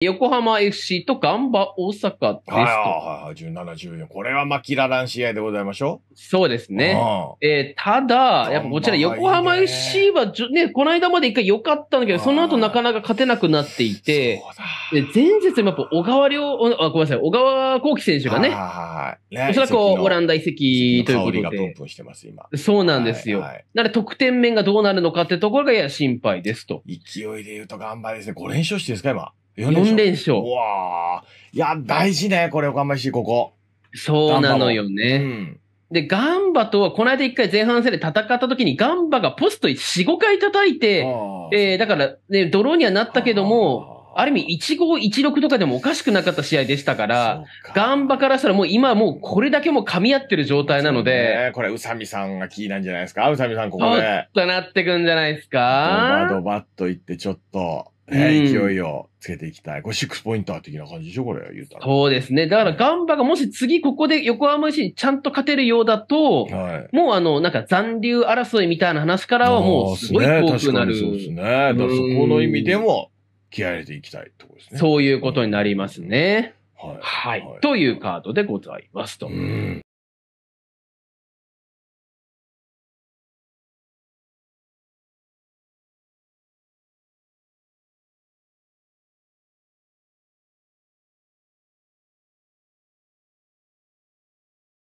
横浜 FC とガンバ大阪ですと。はいはいはい、17、14。これはまあ、キララン試合でございましょう。そうですね。えー、ただ、やっぱこちら横浜 FC はじね、この間まで一回良かったんだけど、その後なかなか勝てなくなっていて、で前節もやっぱ小川亮、あ、ごめんなさい、小川幸喜選手がね、はいねおそらくオランダ移籍ということで。プンプンしてます今そうなんですよ。はいはい、なので得点面がどうなるのかってところがやや心配ですと。勢いで言うとガンバですね。5連勝してですか、今。4連勝。うわいや、大事ね、これ、岡しい、ここ。そうなのよね。うん、で、ガンバとは、この間一回前半戦で戦った時に、ガンバがポスト4、5回叩いて、えー、だから、ね、ドローにはなったけども、ある意味、1516とかでもおかしくなかった試合でしたから、かガンバからしたらもう今もうこれだけも噛み合ってる状態なので。ね、これ、宇佐美さんがキーなんじゃないですか宇佐美さんここで。ちょっとなってくんじゃないですかドバドバっといってちょっと。ね、勢いをつけていきたい。これ6ポインター的な感じでしょこれ、言うたら。そうですね。だから、ガンバがもし次ここで横浜市にちゃんと勝てるようだと、はい、もうあの、なんか残留争いみたいな話からはもうすごい遠くなる。そうですね。だからそこの意味でも気合入れていきたいとこですね。そういうことになりますね。はい。はい。というカードでございますと。